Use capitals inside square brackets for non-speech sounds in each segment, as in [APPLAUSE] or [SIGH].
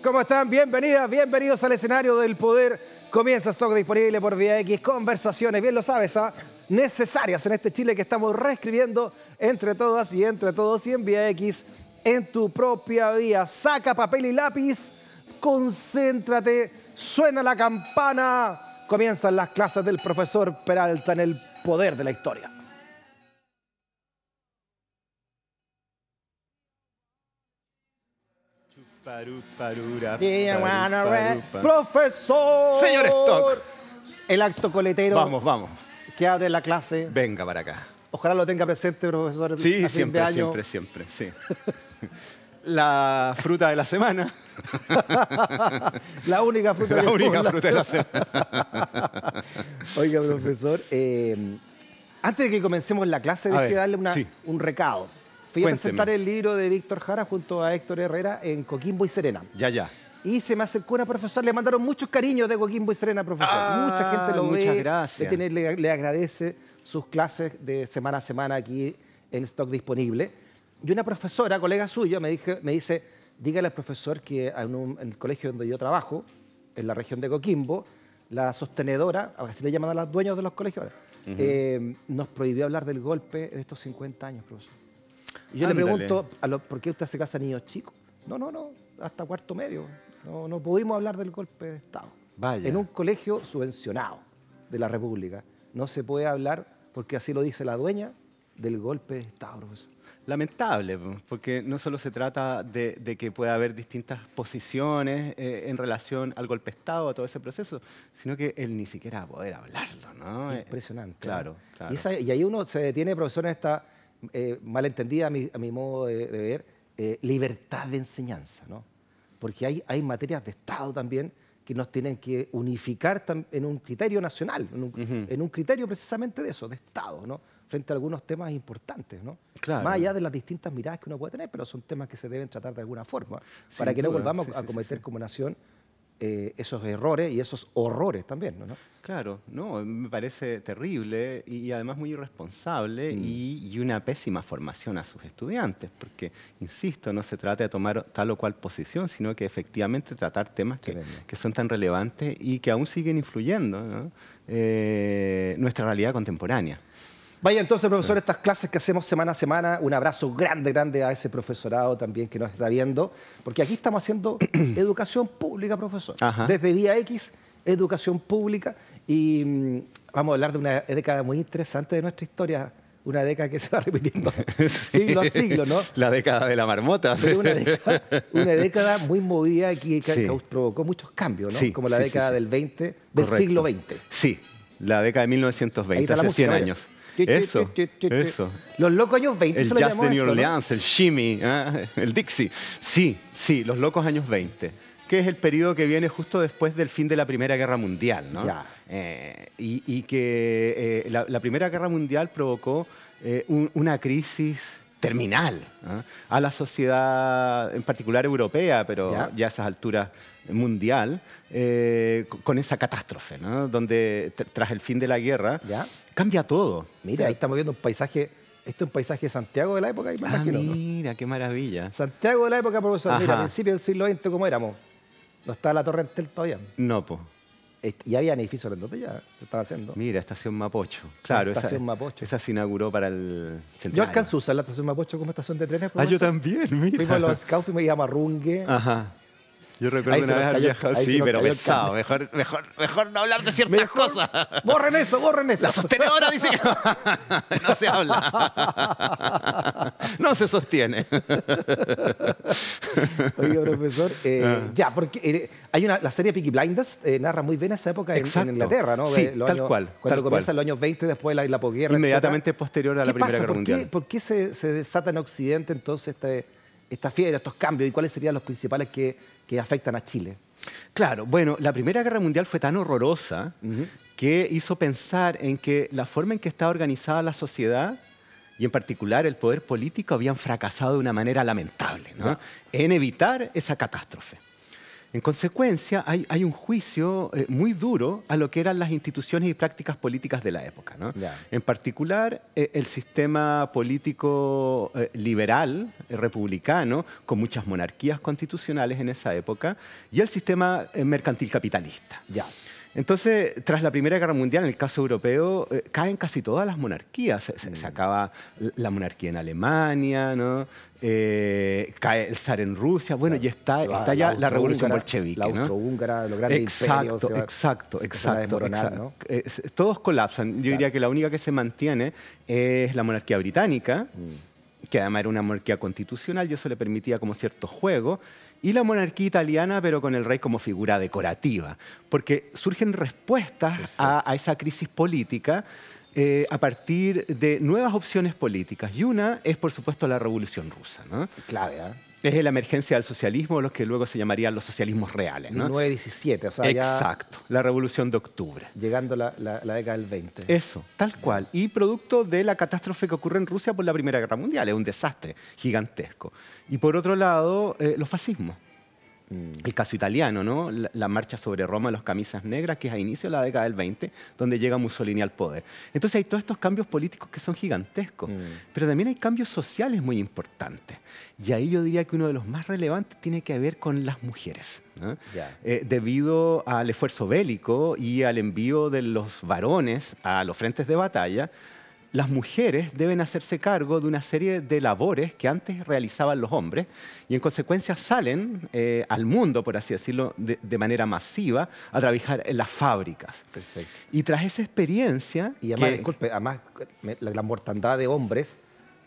¿Cómo están? Bienvenidas, bienvenidos al escenario del poder. Comienza Stock disponible por Vía X. Conversaciones, bien lo sabes, ¿ah? necesarias en este Chile que estamos reescribiendo entre todas y entre todos y en Vía X, en tu propia vía. Saca papel y lápiz, concéntrate, suena la campana. Comienzan las clases del profesor Peralta en el poder de la historia. Paru, parura, ¡Profesor! Señor Stock. El acto coletero. Vamos, vamos. Que abre la clase. Venga para acá. Ojalá lo tenga presente, profesor. Sí, siempre, siempre, siempre, [LAUGHS] la fruta de la semana. [LAUGHS] la única fruta, de, la fruta de la semana. [LAUGHS] Oiga, profesor, eh, antes de que comencemos la clase, de darle un recado. Fui a presentar el libro de Víctor Jara junto a Héctor Herrera en Coquimbo y Serena. Ya, ya. Y se me acercó una profesora, le mandaron muchos cariños de Coquimbo y Serena, profesor. Ah, Mucha gente lo muchas gracias. Le, agradece sus clases de semana a semana aquí en stock disponible. Y una profesora, colega suya, me, dice, dígale al profesor que en, el colegio donde yo trabajo, en la región de Coquimbo, la sostenedora, así le llaman a los dueños de los colegios, eh, nos prohibió hablar del golpe de estos 50 años, profesor yo le pregunto, ¿por qué usted se casa niños chicos? No, no, no, hasta cuarto medio. No, no pudimos hablar del golpe de Estado. Vaya. En un colegio subvencionado de la República. No se puede hablar, porque así lo dice la dueña, del golpe de Estado, profesor. Lamentable, porque no solo se trata de, que pueda haber distintas posiciones eh, en relación al golpe de Estado, a todo ese proceso, sino que él ni siquiera va a poder hablarlo, ¿no? Impresionante. Claro, ¿eh? y, ahí uno se detiene, profesor, en esta eh, malentendida a mi, modo de, ver, eh, libertad de enseñanza, ¿no? Porque hay, materias de Estado también que nos tienen que unificar en un criterio nacional, en un, criterio precisamente de eso, de Estado, ¿no? frente a algunos temas importantes, ¿no? Más allá de las distintas miradas que uno puede tener, pero son temas que se deben tratar de alguna forma, para que no volvamos a cometer como nación eh, esos errores y esos horrores también, ¿no? Claro, no, me parece terrible y además muy irresponsable mm. y, una pésima formación a sus estudiantes, porque, insisto, no se trata de tomar tal o cual posición, sino que efectivamente tratar temas que, son tan relevantes y que aún siguen influyendo eh, nuestra realidad contemporánea. Vaya entonces, profesor, estas clases que hacemos semana a semana, un abrazo grande, grande a ese profesorado también que nos está viendo, porque aquí estamos haciendo [CLEARS THROAT] educación pública, profesor. Desde Vía X, educación pública, y mm, vamos a hablar de una década muy interesante de nuestra historia. Una década que se va repitiendo [LAUGHS] [LAUGHS] siglo a siglo, ¿no? La década de la marmota. [LAUGHS] una, década, muy movida que, que provocó muchos cambios, ¿no? Como la década del 20, del siglo XX. Sí, la década de 1920, hace 100 años. Eso, Los locos años 20 el Jazz de New Orleans, el shimmy, ¿ah? el Dixie. Sí, sí, los locos años 20 que es el periodo que viene justo después del fin de la Primera Guerra Mundial, ¿no? Eh, y, que eh, la, Primera Guerra Mundial provocó eh, una crisis terminal ¿ah? a la sociedad, en particular europea, pero ya, ya a esas alturas mundial, eh, con esa catástrofe, ¿no? donde tras el fin de la guerra cambia todo. Mira, ahí estamos viendo un paisaje, esto es un paisaje de Santiago de la época, ah, Mira, qué maravilla. Santiago de la época, profesor, mira, a principios del siglo XX, ¿cómo éramos? No estaba la Torre Entel todavía. No, pues. Y había edificios entonces ya se estaba haciendo. Mira, Estación Mapocho. Claro, estación esa, Mapocho. esa se inauguró para el central. Yo alcanzo a usar la Estación Mapocho como estación de trenes. Ah, yo también, mira. Fuimos a los scouts, fuimos a Marrungue. Ajá. Yo recuerdo una vez al viejo, sí, pero pesado. Mejor, mejor, mejor no hablar de ciertas cosas. Borren eso, borren eso. La sostenedora dice que [LAUGHS] no, se habla. [LAUGHS] No se sostiene. Oye, profesor, eh, ah. ya, porque eh, hay una, la serie Peaky Blinders eh, narra muy bien esa época en, en Inglaterra, ¿no? Sí, cual, tal cual. Cuando en los años 20 después de la, la posguerra. Inmediatamente posterior a la Primera Guerra ¿Por Mundial. Qué, ¿Por qué se, desata en Occidente entonces este esta fiebre, estos cambios y cuáles serían los principales que, afectan a Chile? Claro, bueno, la Primera Guerra Mundial fue tan horrorosa que hizo pensar en que la forma en que estaba organizada la sociedad y en particular el poder político habían fracasado de una manera lamentable en evitar esa catástrofe. En consecuencia, hay, un juicio eh, muy duro a lo que eran las instituciones y prácticas políticas de la época. En particular, eh, el sistema político eh, liberal, republicano, con muchas monarquías constitucionales en esa época, y el sistema mercantil capitalista. Entonces, tras la Primera Guerra Mundial, en el caso europeo, eh, caen casi todas las monarquías. Se, mm. acaba la monarquía en Alemania, eh, cae el zar en Rusia, bueno, y está, está ya la, revolución bolchevique. La los grandes exacto, exacto, exacto. Eh, todos colapsan. Yo diría que la única que se mantiene es la monarquía británica, mm. que además era una monarquía constitucional y eso le permitía como cierto juego y la monarquía italiana, pero con el rey como figura decorativa, porque surgen respuestas a, esa crisis política eh, a partir de nuevas opciones políticas. Y una es, por supuesto, la revolución rusa. Clave, ¿eh? Es la emergencia del socialismo, los que luego se llamarían los socialismos reales. ¿no? 1917, o sea. Exacto, la revolución de octubre. Llegando la, la, década del 20. Eso, tal cual. Y producto de la catástrofe que ocurre en Rusia por la Primera Guerra Mundial. Es un desastre gigantesco. Y por otro lado, eh, los fascismos. Mm. el caso italiano, ¿no? La, marcha sobre Roma de los camisas negras, que es a inicio de la década del 20, donde llega Mussolini al poder. Entonces hay todos estos cambios políticos que son gigantescos, mm. pero también hay cambios sociales muy importantes. Y ahí yo diría que uno de los más relevantes tiene que ver con las mujeres, eh, debido al esfuerzo bélico y al envío de los varones a los frentes de batalla las mujeres deben hacerse cargo de una serie de labores que antes realizaban los hombres y en consecuencia salen eh, al mundo, por así decirlo, de, manera masiva a trabajar en las fábricas. Y tras esa experiencia... Y además, la mortandad de hombres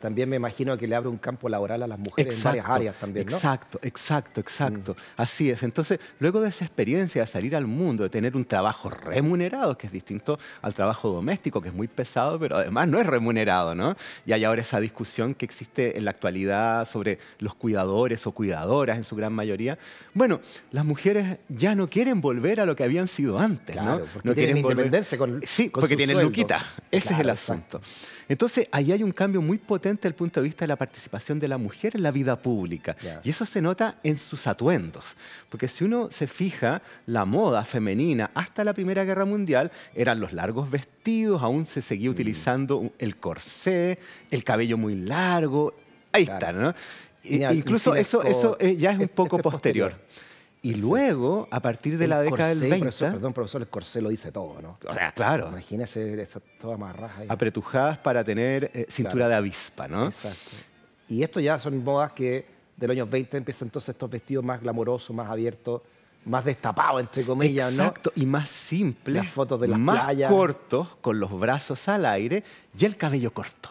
también me imagino que le abre un campo laboral a las mujeres en varias áreas también, Exacto, exacto, exacto. Mm. Así es. Entonces, luego de esa experiencia de salir al mundo, de tener un trabajo remunerado, que es distinto al trabajo doméstico, que es muy pesado, pero además no es remunerado, ¿no? Y hay ahora esa discusión que existe en la actualidad sobre los cuidadores o cuidadoras en su gran mayoría. Bueno, las mujeres ya no quieren volver a lo que habían sido antes, ¿no? no quieren independencia con, Sí, porque tienen Luquita. Ese es el asunto. Entonces, ahí hay un cambio muy potente desde el punto de vista de la participación de la mujer en la vida pública. Y eso se nota en sus atuendos. Porque si uno se fija, la moda femenina hasta la Primera Guerra Mundial eran los largos vestidos, aún se seguía mm. utilizando el corsé, el cabello muy largo. Ahí está, ¿no? incluso eso, eso eh, ya es un este, poco este posterior. Y luego, a partir de la década del 20... perdón, profesor, el corsé lo dice todo, ¿no? O sea, claro. Imagínese eso, toda Apretujadas para tener eh, cintura de avispa, ¿no? Exacto. Y esto ya son modas que del año 20 empiezan entonces estos vestidos más glamorosos, más abiertos, más destapados, entre comillas, ¿no? Exacto. y más simples. Las fotos de las más Más cortos, con los brazos al aire y el cabello corto.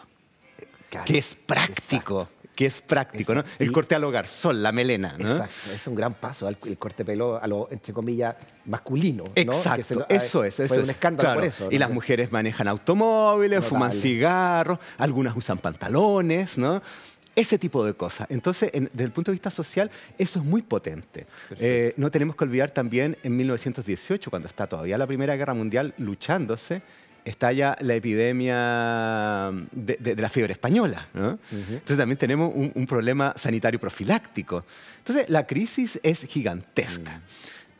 Que es práctico que es práctico, ¿no? El corte al hogar, sol, la melena, Exacto, es un gran paso, el corte pelo a entre comillas, masculino. Exacto, eso es. Eso es. un escándalo por eso. Y las mujeres manejan automóviles, fuman cigarros, algunas usan pantalones, ¿no? Ese tipo de cosas. Entonces, desde el punto de vista social, eso es muy potente. Eh, no tenemos que olvidar también en 1918, cuando está todavía la Primera Guerra Mundial luchándose, estalla la epidemia de, la fiebre española. Entonces también tenemos un, problema sanitario profiláctico. Entonces la crisis es gigantesca. Mm.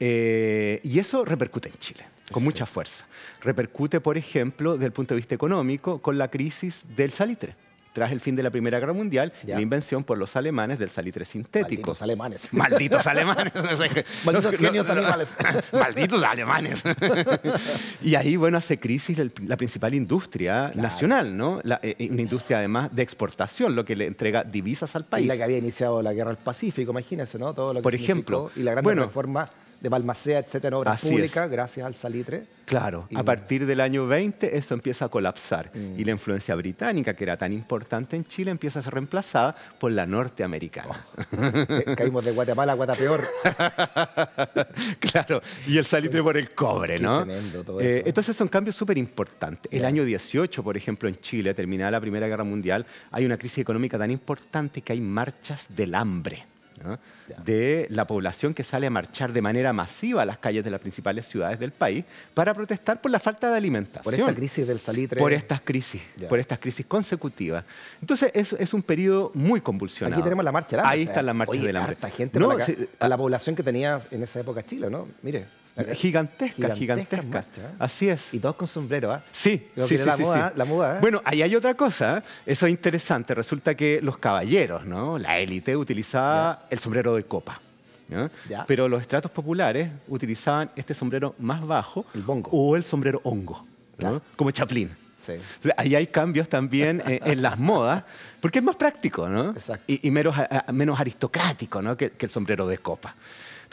Eh, y eso repercute en Chile con mucha fuerza. Repercute, por ejemplo, desde el punto de vista económico, con la crisis del salitre tras el fin de la Primera Guerra Mundial, y la invención por los alemanes del salitre sintético. Malditos alemanes. [LAUGHS] Malditos alemanes. [LAUGHS] Malditos genios animales. [LAUGHS] Malditos alemanes. y ahí, bueno, hace crisis la principal industria nacional, ¿no? Eh, eh, una industria además de exportación, lo que le entrega divisas al país. la que había iniciado la guerra al Pacífico, imagínense, ¿no? Todo lo que por ejemplo, y la gran reforma de Balmaceda, etcétera, en obras gracias al salitre. Claro, a partir del año 20 eso empieza a colapsar mm. y la influencia británica, que era tan importante en Chile, empieza a ser reemplazada por la norteamericana. Oh. Eh, caímos de Guatemala a Guatapeor. [LAUGHS] claro, y el salitre por el cobre, ¿no? Tremendo eh, entonces son cambios súper importantes. El año 18, por ejemplo, en Chile, terminada la Primera Guerra Mundial, hay una crisis económica tan importante que hay marchas del hambre de la población que sale a marchar de manera masiva a las calles de las principales ciudades del país para protestar por la falta de alimentación. Por esta crisis del salitre. Por estas crisis, por estas crisis consecutivas. Entonces es, es, un periodo muy convulsionado. Aquí tenemos la marcha del hambre. Ahí la marcha del hambre. gente la, a la ah, población que tenía en esa época Chile, ¿no? Mire. Gigantesca, gigantesca. ¿eh? Así es. Y todos con sombrero, ¿eh? Sí, sí, sí, la, sí, ¿eh? Bueno, ahí hay otra cosa. Eso es interesante. Resulta que los caballeros, ¿no? La élite utilizaba el sombrero de copa. Pero los estratos populares utilizaban este sombrero más bajo. El bongo. O el sombrero hongo, Como Chaplin. Ahí hay cambios también en, las modas, porque es más práctico, ¿no? Y, menos, aristocrático, ¿no? que, el sombrero de copa.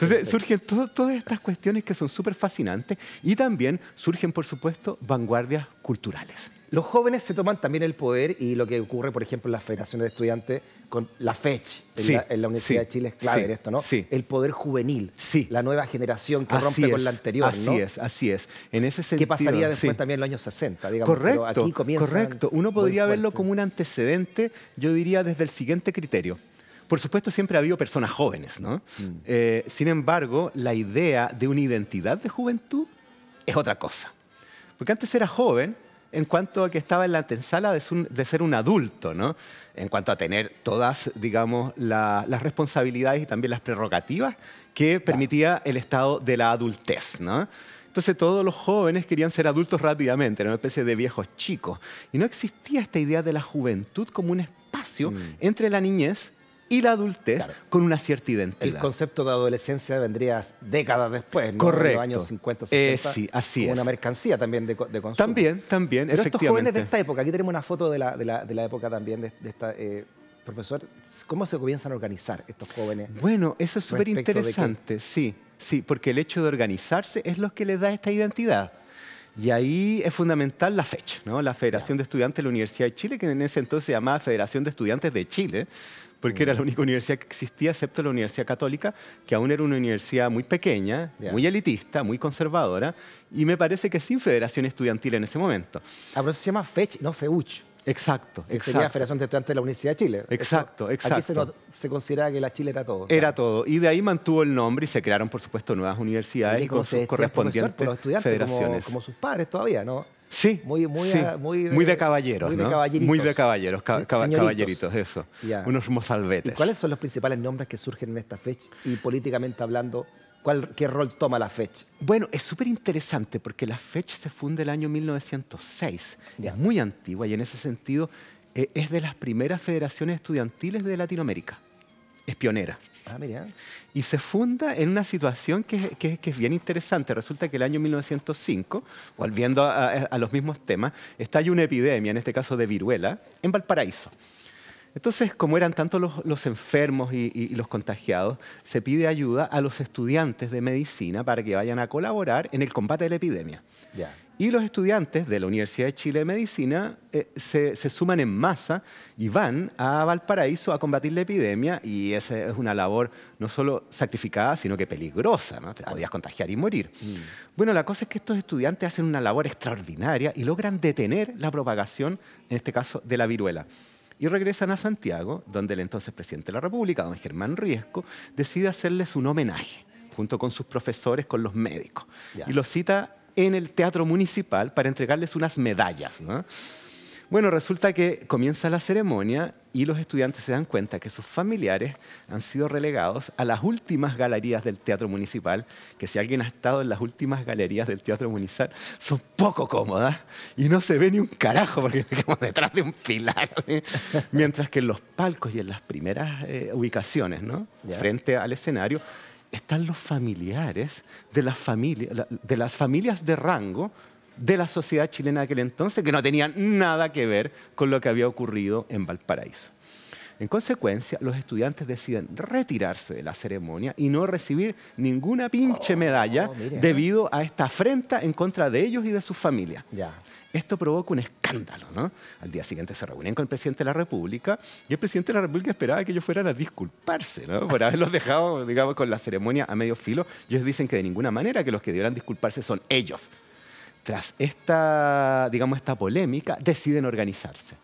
Entonces surgen todas estas cuestiones que son súper fascinantes y también surgen, por supuesto, vanguardias culturales. Los jóvenes se toman también el poder y lo que ocurre, por ejemplo, en las federaciones de estudiantes con la FECH en, la, Universidad de Chile es clave esto, ¿no? El poder juvenil, la nueva generación que rompe con la anterior, Así es, así es. ¿Qué pasaría después también en los años 60, digamos? Correcto, correcto. Uno podría verlo como un antecedente, yo diría, desde el siguiente criterio. Por supuesto, siempre ha habido personas jóvenes, ¿no? Mm. Eh, sin embargo, la idea de una identidad de juventud es otra cosa. Porque antes era joven en cuanto a que estaba en la tensala de, ser un adulto, ¿no? En cuanto a tener todas, digamos, las responsabilidades y también las prerrogativas que permitía el estado de la adultez, ¿no? Entonces todos los jóvenes querían ser adultos rápidamente, era una especie de viejos chicos. Y no existía esta idea de la juventud como un espacio mm. entre la niñez y la adultez con una cierta identidad. El concepto de adolescencia vendría décadas después, ¿no? Correcto. En los años 50, 60. Eh, sí, así Una mercancía también de, consumo. También, también, efectivamente. estos jóvenes de esta época, aquí tenemos una foto de la, de la, de la época también de, esta... Eh, profesor, ¿cómo se comienzan a organizar estos jóvenes? Bueno, eso es súper interesante, sí, sí, porque el hecho de organizarse es lo que les da esta identidad. Y ahí es fundamental la fecha, ¿no? La Federación de Estudiantes de la Universidad de Chile, que en ese entonces se llamaba Federación de Estudiantes de Chile, porque era la única universidad que existía, excepto la Universidad Católica, que aún era una universidad muy pequeña, muy elitista, muy conservadora, y me parece que sin federación estudiantil en ese momento. Ah, se llama FECH, no FEUCH. Exacto, que Sería la Federación de Estudiantes de la Universidad de Chile. Exacto, exacto. Aquí se, se consideraba que la Chile era todo. Era todo. Y de ahí mantuvo el nombre y se crearon, por supuesto, nuevas universidades con sus correspondientes federaciones. como sus padres todavía, ¿no? Sí. Muy, muy, muy, de, caballeros. Muy de caballeritos. Muy de caballeros, caballeritos, eso. Unos mozalbetes. ¿Cuáles son los principales nombres que surgen en esta fecha y políticamente hablando? ¿Qué rol toma la fecha? Bueno, es súper interesante porque la fecha se funda el año 1906. Es muy antigua y en ese sentido eh, es de las primeras federaciones estudiantiles de Latinoamérica. Es pionera. Ah, y se funda en una situación que, es bien interesante. Resulta que el año 1905, volviendo a, los mismos temas, estalla una epidemia, en este caso de viruela, en Valparaíso. Entonces, como eran tanto los, enfermos y, los contagiados, se pide ayuda a los estudiantes de medicina para que vayan a colaborar en el combate de la epidemia. Y los estudiantes de la Universidad de Chile de Medicina eh, se, suman en masa y van a Valparaíso a combatir la epidemia y esa es una labor no solo sacrificada, sino que peligrosa, ¿no? Te podías contagiar y morir. Mm. Bueno, la cosa es que estos estudiantes hacen una labor extraordinaria y logran detener la propagación, en este caso, de la viruela y regresan a Santiago, donde el entonces presidente de la República, don Germán Riesco, decide hacerles un homenaje, junto con sus profesores, con los médicos. Y los cita en el Teatro Municipal para entregarles unas medallas. Bueno, resulta que comienza la ceremonia y los estudiantes se dan cuenta que sus familiares han sido relegados a las últimas galerías del Teatro Municipal, que si alguien ha estado en las últimas galerías del Teatro Municipal, son poco cómodas y no se ve ni un carajo porque estamos detrás de un pilar. [LAUGHS] Mientras que en los palcos y en las primeras eh, ubicaciones, ¿no? frente al escenario, están los familiares de las familias de rango de la sociedad chilena de aquel entonces, que no tenía nada que ver con lo que había ocurrido en Valparaíso. En consecuencia, los estudiantes deciden retirarse de la ceremonia y no recibir ninguna pinche oh, medalla oh, debido a esta afrenta en contra de ellos y de su familia. Esto provoca un escándalo, Al día siguiente se reúnen con el presidente de la República y el presidente de la República esperaba que ellos fueran a disculparse, ¿no? Por haberlos [LAUGHS] dejado, digamos, con la ceremonia a medio filo. Ellos dicen que de ninguna manera que los que deberán disculparse son ellos, tras esta, digamos, esta polémica, deciden organizarse.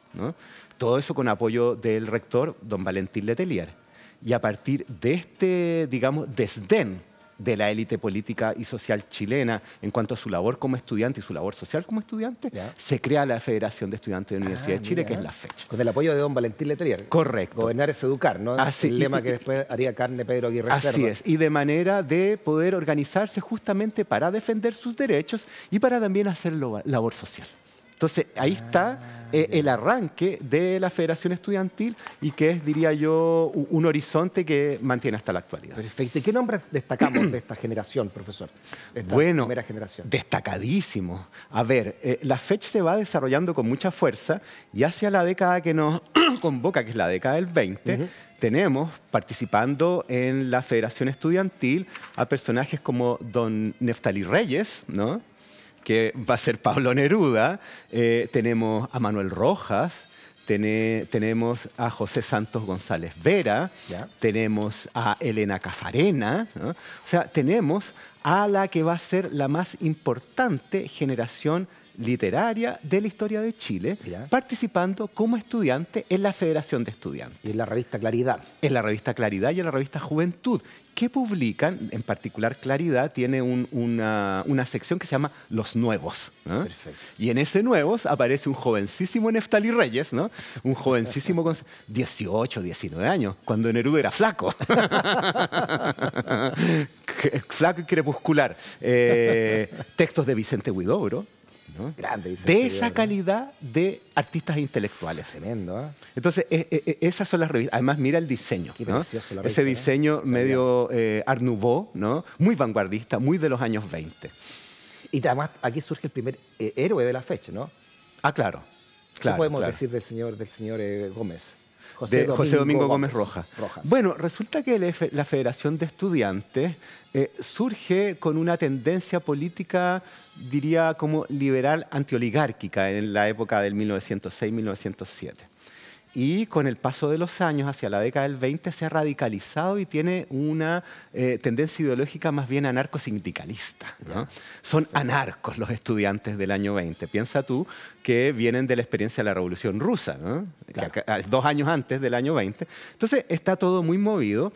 Todo eso con apoyo del rector, don Valentín Letelier. Y a partir de este, digamos, desdén de la élite política y social chilena en cuanto a su labor como estudiante y su labor social como estudiante, se crea la Federación de Estudiantes de la Universidad de ah, Chile, que es la fecha. Con el apoyo de don Valentín Letrier. Correcto. Gobernar es educar, ¿no? Así, el lema que después haría carne Pedro Aguirre Así es, y de manera de poder organizarse justamente para defender sus derechos y para también hacer labor social. Entonces, ahí está eh, ah, el arranque de la Federación Estudiantil y que es, diría yo, un horizonte que mantiene hasta la actualidad. Perfecto. ¿Y qué nombres destacamos de esta generación, profesor? bueno, primera generación. destacadísimo. A ver, eh, la fecha se va desarrollando con mucha fuerza y hacia la década que nos [CLEARS THROAT] convoca, que es la década del 20, tenemos participando en la Federación Estudiantil a personajes como don Neftali Reyes, ¿no? que va a ser Pablo Neruda, eh, tenemos a Manuel Rojas, tenemos a José Santos González Vera, tenemos a Elena Cafarena, o sea, tenemos a la que va a ser la más importante generación literaria de la historia de Chile, participando como estudiante en la Federación de Estudiantes. Y en la revista Claridad. En la revista Claridad y en la revista Juventud, que publican, en particular Claridad, tiene una, sección que se llama Los Nuevos. Y en ese Nuevos aparece un jovencísimo Neftali Reyes, ¿no? un jovencísimo con 18, 19 años, cuando Neruda era flaco. [LAUGHS] flaco y crepuscular. Eh, textos de Vicente Huidobro, de este esa calidad de artistas intelectuales. Tremendo, ¿ah? Entonces, e, e, e, esas son las revistas. Además, mira el diseño. Qué precioso la Ese ¿eh? diseño medio eh, Art Nouveau, ¿no? muy vanguardista, muy de los años 20. Y además, aquí surge el primer eh, héroe de la fecha, ¿no? Ah, claro. claro ¿Qué podemos decir del señor, del señor Gómez? José, Domingo, Gómez, Rojas. Bueno, resulta que la Federación de Estudiantes surge con una tendencia política diría, como liberal antioligárquica en la época del 1906-1907. Y con el paso de los años, hacia la década del 20, se ha radicalizado y tiene una eh, tendencia ideológica más bien anarcosindicalista. Son anarcos los estudiantes del año 20. Piensa tú que vienen de la experiencia de la Revolución Rusa, ah, dos años antes del año 20. Entonces está todo muy movido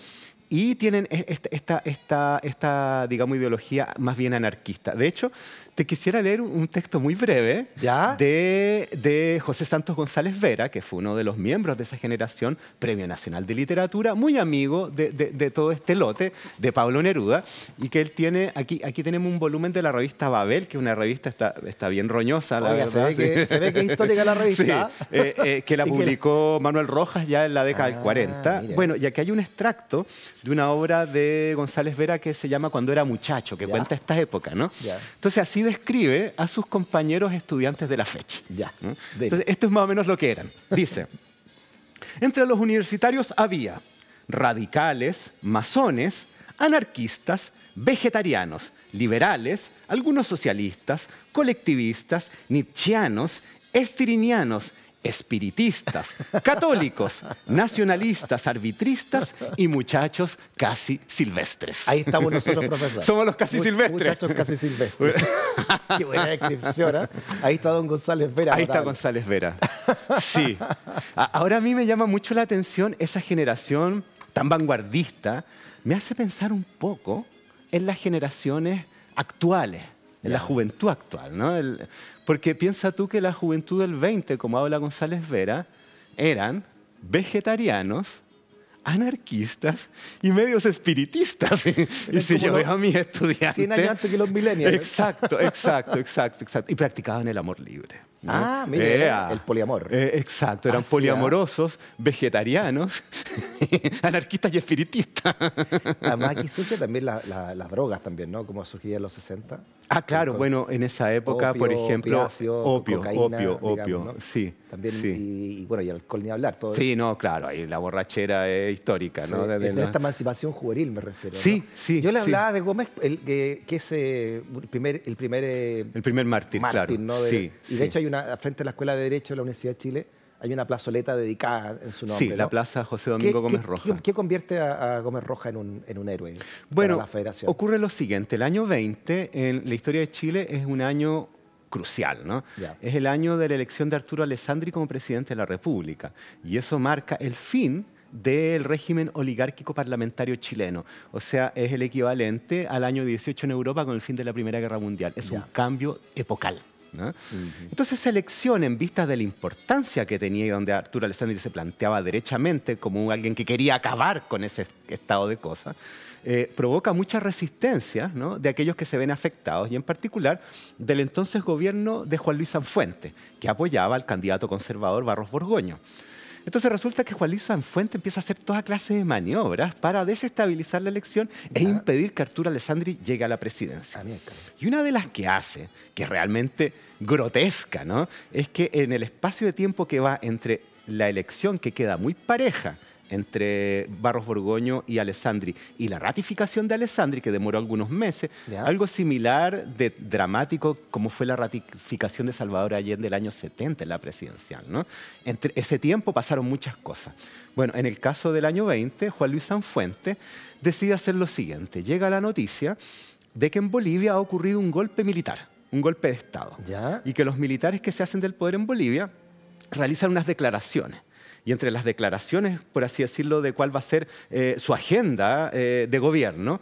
y tienen e-, esta, esta, esta, digamos, ideología más bien anarquista. De hecho, te quisiera leer un texto muy breve De, José Santos González Vera, que fue uno de los miembros de esa generación, Premio Nacional de Literatura, muy amigo de, todo este lote, de Pablo Neruda, y que él tiene, aquí, aquí tenemos un volumen de la revista Babel, que es una revista está, está bien roñosa, la verdad. Se ve, que, histórica la [LAUGHS] revista. Eh, eh, que la [LAUGHS] publicó Manuel Rojas ya en la década del 40. Ah, bueno, y aquí hay un extracto de una obra de González Vera que se llama Cuando era muchacho, que cuenta esta época, ¿no? Entonces así describe a sus compañeros estudiantes de la fecha. Entonces esto es más o menos lo que eran. Dice, entre los universitarios había radicales, masones, anarquistas, vegetarianos, liberales, algunos socialistas, colectivistas, nietzschianos, estirinianos, espiritistas, católicos, nacionalistas, arbitristas y muchachos casi silvestres. Ahí estamos nosotros, profesor. Somos los casi silvestres. Muchachos casi silvestres. [LAUGHS] Qué buena descripción, ¿eh? Ahí está don González Vera. Ahí está González Vera. Sí. Ahora a mí me llama mucho la atención esa generación tan vanguardista. Me hace pensar un poco en las generaciones actuales en la juventud actual. ¿no? porque piensa tú que la juventud del 20, como habla González Vera, eran vegetarianos, anarquistas y medios espiritistas. [LAUGHS] y si yo veo a mis estudiantes... 100 años antes que los millennials. Exacto, exacto, exacto, exacto. Y practicaban el amor libre. Ah, mira, el poliamor. Eh, exacto, eran ¿ah? poliamorosos, vegetarianos, [LAUGHS] anarquistas y espiritistas. Además aquí surge también las drogas también, ¿no? Como surgía en los 60. Ah, claro, bueno, en esa época, por ejemplo, opio, opio, opio, sí. También, Y, bueno, y alcohol ni hablar. Todo sí, no, claro, ahí la borrachera es histórica, ¿no? De, esta emancipación juvenil me refiero. Sí, sí. Yo le hablaba de Gómez, el, que, es el eh, primer... El primer, eh, el primer mártir, claro. sí, y de hecho hay una, frente a la Escuela de Derecho de la Universidad de Chile, hay una plazoleta dedicada en su nombre. Sí, la Plaza José Domingo Gómez Roja. ¿Qué, convierte a, Gómez Roja en un, héroe para la federación? Ocurre lo siguiente, el año 20 en la historia de Chile es un año crucial, ¿no? Es el año de la elección de Arturo Alessandri como presidente de la República y eso marca el fin del régimen oligárquico parlamentario chileno. O sea, es el equivalente al año 18 en Europa con el fin de la Primera Guerra Mundial. Es un cambio epocal. Entonces esa elección, en vista de la importancia que tenía y donde Arturo Alessandri se planteaba derechamente como alguien que quería acabar con ese estado de cosas, eh, provoca mucha resistencia de aquellos que se ven afectados y en particular del entonces gobierno de Juan Luis Sanfuente, que apoyaba al candidato conservador Barros Borgoño. Entonces resulta que Juan Luis Sanfuente empieza a hacer toda clase de maniobras para desestabilizar la elección e impedir que Arturo Alessandri llegue a la presidencia. Ah, y una de las que hace, que es realmente grotesca, ¿no? es que en el espacio de tiempo que va entre la elección que queda muy pareja entre Barros Borgoño y Alessandri. Y la ratificación de Alessandri, que demoró algunos meses, algo similar de dramático como fue la ratificación de Salvador Allende del año 70 en la presidencial. ¿no? Entre ese tiempo pasaron muchas cosas. Bueno, en el caso del año 20, Juan Luis Sanfuente decide hacer lo siguiente. Llega la noticia de que en Bolivia ha ocurrido un golpe militar, un golpe de Estado. Y que los militares que se hacen del poder en Bolivia realizan unas declaraciones y entre las declaraciones, por así decirlo, de cuál va a ser eh, su agenda eh, de gobierno,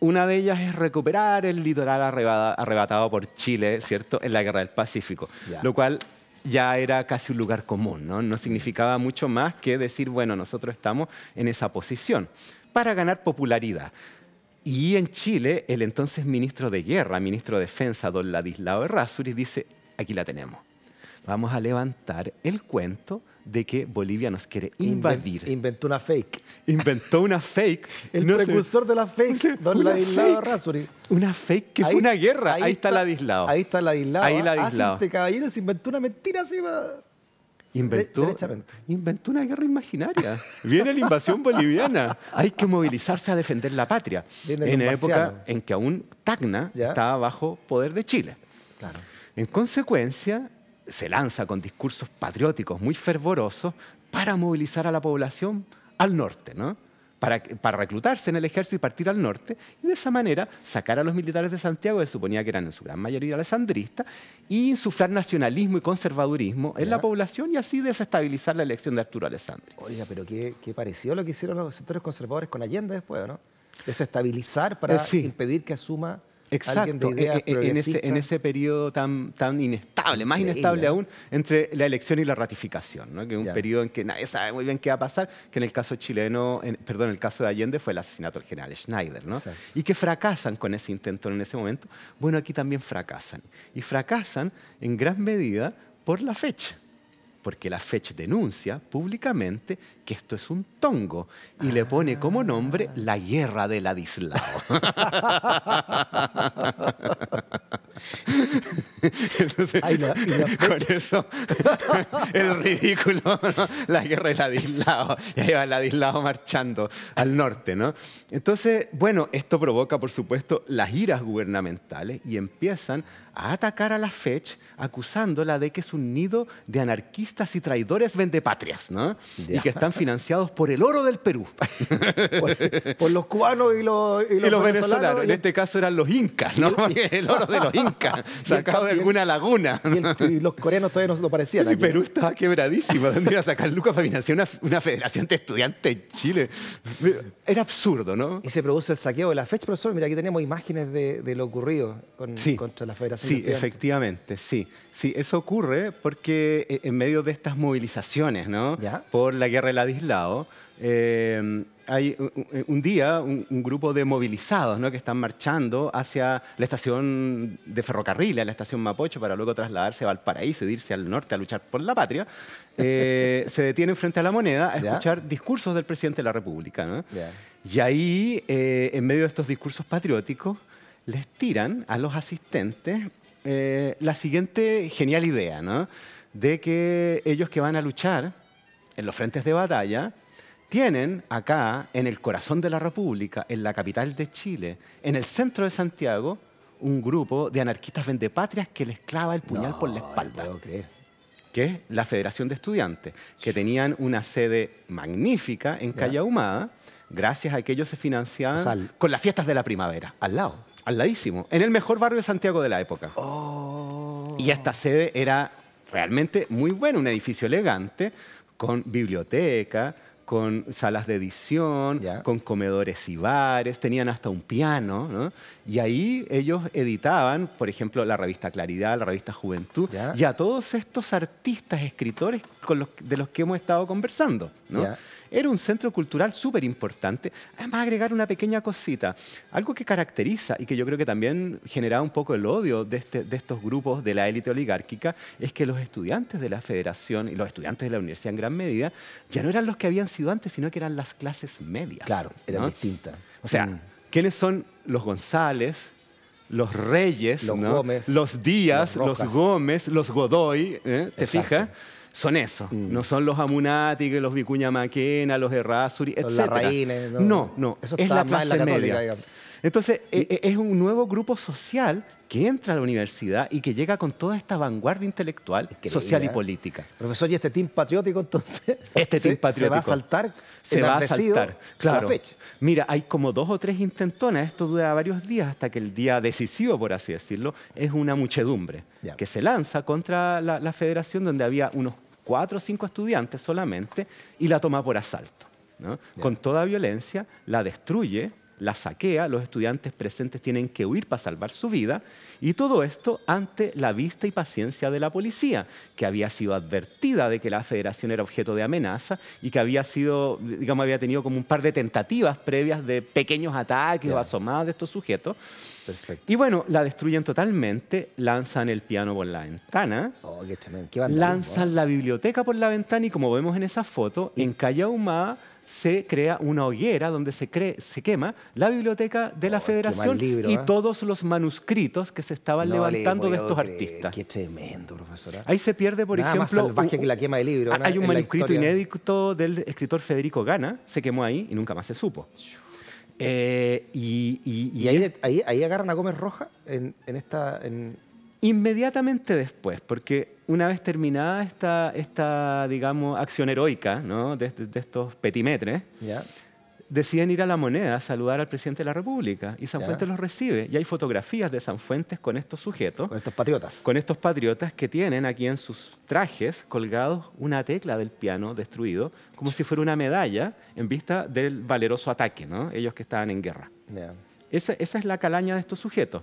una de ellas es recuperar el litoral arrebatado por Chile, ¿cierto?, en la Guerra del Pacífico, lo cual ya era casi un lugar común, ¿no? No significaba mucho más que decir, bueno, nosotros estamos en esa posición, para ganar popularidad. Y en Chile, el entonces ministro de Guerra, ministro de Defensa, don Ladislao Errázuriz, dice, aquí la tenemos vamos a levantar el cuento de que Bolivia nos quiere invadir. inventó una fake. Inventó una fake. [LAUGHS] el precursor de la fake, don una Ladislao Una fake que fue una guerra. Ahí, está, Ladislao. Ahí está Ladislao. Ahí ah, Ladislao. este caballero se inventó una mentira así Inventó, una guerra imaginaria. Viene la invasión boliviana. Hay que movilizarse a defender la patria. en época en que aún Tacna estaba bajo poder de Chile. Claro. En consecuencia, se lanza con discursos patrióticos muy fervorosos para movilizar a la población al norte, ¿no? Para, reclutarse en el ejército y partir al norte, y de esa manera sacar a los militares de Santiago, que suponía que eran en su gran mayoría alessandristas, y insuflar nacionalismo y conservadurismo en la población y así desestabilizar la elección de Arturo Alessandri. Oiga, pero qué, parecido lo que hicieron los sectores conservadores con Allende después, ¿no? Desestabilizar para eh, impedir que asuma Exacto, e, e, e, en, ese, periodo tan, inestable, más inestable aún, entre la elección y la ratificación, ¿no? que es un periodo en que nadie sabe muy bien qué va a pasar, que en el caso chileno, perdón, en el caso de Allende fue el asesinato del general Schneider, y que fracasan con ese intento en ese momento, bueno, aquí también fracasan, y fracasan en gran medida por la fecha, porque la fecha denuncia públicamente que esto es un tongo y le pone como nombre La Guerra de Ladislao. [LAUGHS] eso, [LAUGHS] el ridículo, La Guerra de Ladislao. Y ahí va Ladislao marchando al norte, ¿no? Entonces, bueno, esto provoca, por supuesto, las iras gubernamentales y empiezan a atacar a la FECH acusándola de que es un nido de anarquistas y traidores vendepatrias, ¿no? Y que están financiados por el oro del Perú. [LAUGHS] por, los cubanos y los, venezolanos. En este caso eran los incas, ¿no? [LAUGHS] el, oro de los incas, [LAUGHS] sacado de alguna laguna. y, los coreanos todavía no lo parecían. Y Perú estaba quebradísimo. ¿dónde iba a sacar lucas para financiar una, federación de estudiantes en Chile. Era absurdo, ¿no? Y se produce el saqueo de la fecha, profesor. Mira, aquí tenemos imágenes de, lo ocurrido contra la federación. Sí, efectivamente, sí. Sí, eso ocurre porque eh, en medio de estas movilizaciones ¿no? por la guerra de Ladislao, eh, hay eh, un, día un, grupo de movilizados que están marchando hacia la estación de ferrocarril, a la estación Mapocho, para luego trasladarse a Valparaíso y irse al norte a luchar por la patria, [LAUGHS] se detienen frente a la moneda a escuchar discursos del presidente de la República. ¿no? Y ahí, en medio de estos discursos patrióticos, les tiran a los asistentes eh, la siguiente genial idea, ¿no? De que ellos que van a luchar en los frentes de batalla tienen acá, en el corazón de la República, en la capital de Chile, en el centro de Santiago, un grupo de anarquistas vendepatrias que les clava el puñal por la espalda. Que es la Federación de Estudiantes, que tenían una sede magnífica en Calle Ahumada, gracias a que ellos se financiaban con las fiestas de la primavera, al lado. Al ladísimo. En el mejor barrio de Santiago de la época. Oh. Y esta sede era realmente muy buena, un edificio elegante, con biblioteca, con salas de edición, con comedores y bares, tenían hasta un piano, ¿no? Y ahí ellos editaban, por ejemplo, la revista Claridad, la revista Juventud, y a todos estos artistas, escritores con los, de los que hemos estado conversando, ¿no? Era un centro cultural súper importante. Además, agregar una pequeña cosita, algo que caracteriza y que yo creo que también generaba un poco el odio este, de, estos grupos de la élite oligárquica, es que los estudiantes de la federación y los estudiantes de la universidad en gran medida ya no eran los que habían sido antes, sino que eran las clases medias. Claro, eran distinta. distintas. O sea, mm. ¿quiénes son los González, los Reyes, los, los Díaz, los, Gómez, los Godoy, ¿eh? ¿te fijas? son eso mm. No son los Amunati, los Vicuña Maquena, los Errázuri, etc. no, no, Eso es la clase media. Entonces, e, e, es un nuevo grupo social que entra a la universidad y que llega con toda esta vanguardia intelectual, social y ¿eh? política. Profesor, ¿y este team patriótico entonces? Este team patriótico. [LAUGHS] ¿Se va a saltar? Se va a saltar, claro. Mira, hay como dos o tres intentonas, esto dura varios días hasta que el día decisivo, por así decirlo, es una muchedumbre que se lanza contra la, la federación donde había unos cuatro o cinco estudiantes solamente y la toma por asalto. Con toda violencia, la destruye la saquea, los estudiantes presentes tienen que huir para salvar su vida, y todo esto ante la vista y paciencia de la policía, que había sido advertida de que la federación era objeto de amenaza y que había sido, digamos, había tenido como un par de tentativas previas de pequeños ataques o asomadas de estos sujetos. Perfecto. Y bueno, la destruyen totalmente, lanzan el piano por la ventana, oh, lanzan la biblioteca por la ventana y como vemos en esa foto, en Calle se crea una hoguera donde se, se quema la biblioteca de la oh, Federación y ¿eh? todos los manuscritos que se estaban levantando de estos artistas. Qué tremendo, profesora. Ahí se pierde, por ejemplo... la quema Hay un manuscrito inédito del escritor Federico Gana, se quemó ahí y nunca más se supo. Eh, y, ahí, ahí, ahí, agarran a Gómez Roja en, en esta... Inmediatamente después, porque una vez terminada esta, esta digamos, acción heroica ¿no? de, este, estos petimetres, deciden ir a la moneda a saludar al presidente de la República y San Fuentes los recibe. Y hay fotografías de Sanfuentes con estos sujetos. Con estos patriotas. Con estos patriotas que tienen aquí en sus trajes colgados una tecla del piano destruido, como si fuera una medalla en vista del valeroso ataque, ¿no? ellos que estaban en guerra. Esa, esa es la calaña de estos sujetos.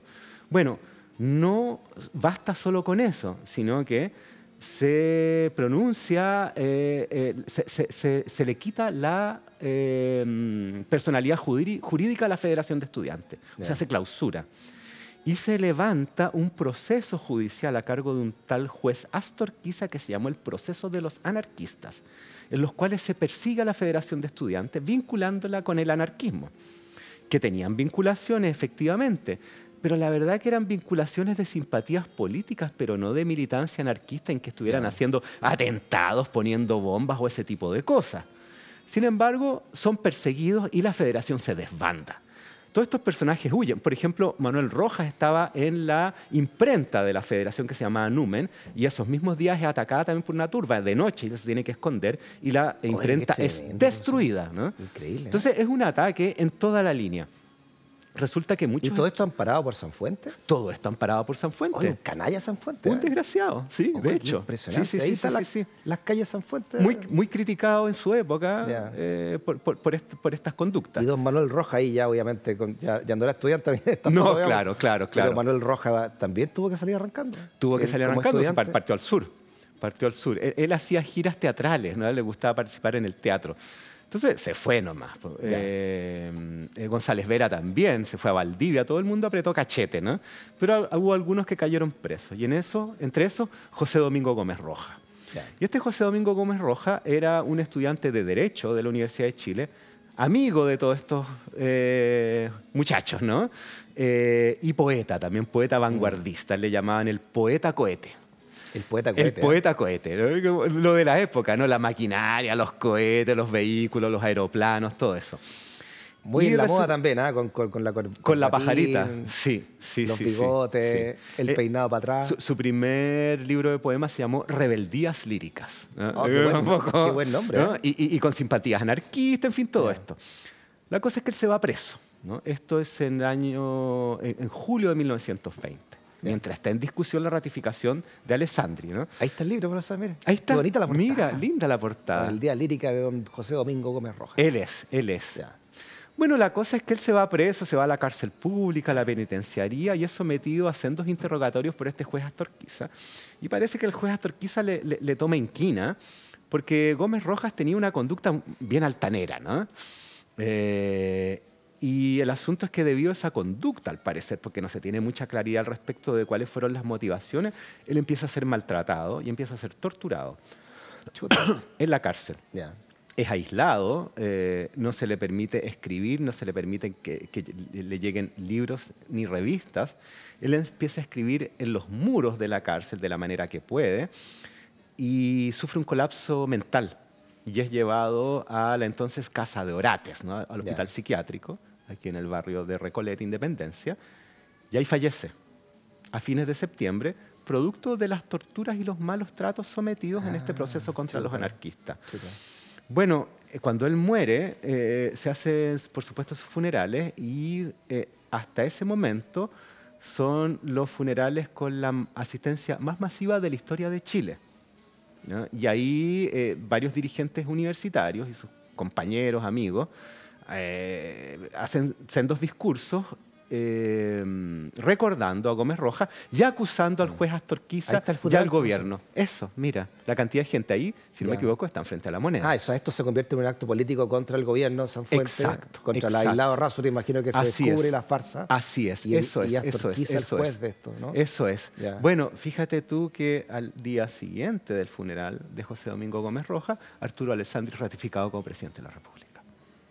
Bueno, no basta solo con eso, sino que se pronuncia, eh, eh, se, le quita la eh, personalidad jurídica a la Federación de Estudiantes, Se o sea, se clausura. Y se levanta un proceso judicial a cargo de un tal juez Astorquiza que se llamó el proceso de los anarquistas, en los cuales se persigue a la Federación de Estudiantes vinculándola con el anarquismo, que tenían vinculaciones efectivamente, pero la verdad que eran vinculaciones de simpatías políticas, pero no de militancia anarquista en que estuvieran haciendo atentados, poniendo bombas o ese tipo de cosas. Sin embargo, son perseguidos y la federación se desbanda. Todos estos personajes huyen. Por ejemplo, Manuel Rojas estaba en la imprenta de la federación que se llamaba Numen y esos mismos días es atacada también por una turba de noche y se tiene que esconder y la imprenta es destruida. Increíble. Entonces es un ataque en toda la línea. Resulta que muchos... ¿Y todo esto amparado por Fuente. Todo esto amparado por Sanfuente. Oye, un canalla Sanfuente. Un ¿eh? desgraciado, sí, de hecho. Impresionante. Sí, sí, sí, sí, las calles Sanfuente. Muy, muy criticado en su época eh, por, por, estas conductas. Y don Manuel Roja ahí ya, obviamente, ya, no era estudiante. [LAUGHS] no, claro, claro, claro. Don Manuel Roja también tuvo que salir arrancando. Tuvo que salir arrancando, y partió al sur. Partió al sur. Él, hacía giras teatrales, ¿no? él le gustaba participar en el teatro. Entonces se fue nomás. Eh, eh, González Vera también se fue a Valdivia, todo el mundo apretó cachete, ¿no? Pero hubo algunos que cayeron presos. Y en eso, entre esos, José Domingo Gómez Roja. Y este José Domingo Gómez Roja era un estudiante de Derecho de la Universidad de Chile, amigo de todos estos eh, muchachos, ¿no? y poeta, también poeta vanguardista, le llamaban el poeta cohete. El poeta cohete. El ¿eh? poeta cohete. Lo de la época, ¿no? La maquinaria, los cohetes, los vehículos, los aeroplanos, todo eso. Muy y en la moda también, ¿ah? Con, la, con, la pajarita, sí. sí los bigotes, el eh, peinado para atrás. Su, primer libro de poemas se llamó Rebeldías Líricas. Ah, [LAUGHS] qué, buen, nombre. ¿eh? Y, con simpatías anarquistas, en fin, todo esto. La cosa es que él se va preso. ¿no? Esto es en, año, en julio de 1920 mientras está en discusión la ratificación de Alessandri. ¿no? Ahí está el libro, profesor, Ahí está. bonita la Mira, linda la portada. El día lírica de don José Domingo Gómez Rojas. Él es, él es. Bueno, la cosa es que él se va preso, se va a la cárcel pública, a la penitenciaría y es sometido a sendos interrogatorios por este juez Astorquiza. Y parece que el juez Astorquiza le, le, toma inquina porque Gómez Rojas tenía una conducta bien altanera, ¿no? Eh, y el asunto es que debido a esa conducta, al parecer, porque no se tiene mucha claridad al respecto de cuáles fueron las motivaciones, él empieza a ser maltratado y empieza a ser torturado [COUGHS] en la cárcel. Es aislado, eh, no se le permite escribir, no se le permite que, que, le lleguen libros ni revistas. Él empieza a escribir en los muros de la cárcel de la manera que puede y sufre un colapso mental y es llevado a la entonces Casa de Orates, al hospital psiquiátrico, aquí en el barrio de Recoleta, Independencia, y ahí fallece a fines de septiembre, producto de las torturas y los malos tratos sometidos en este ah, proceso contra los anarquistas. Bueno, eh, cuando él muere, eh, se hacen, por supuesto, sus funerales y eh, hasta ese momento son los funerales con la asistencia más masiva de la historia de Chile. Y ahí eh, varios dirigentes universitarios y sus compañeros, amigos, eh, hacen sendos discursos Em, recordando a Gómez Roja y acusando al juez Astorquiza y al gobierno. Eso, mira, la cantidad de gente ahí, si no me equivoco, están frente a la moneda. Ah, eso, esto se convierte en un acto político contra el gobierno Sanfuentes, exacto, contra el aislado te imagino que se descubre la farsa. Así es, y eso es, eso es, el juez de esto, Eso es. Bueno, fíjate tú que al día siguiente del funeral de José Domingo Gómez Roja, Arturo Alessandri ratificado como presidente de la República.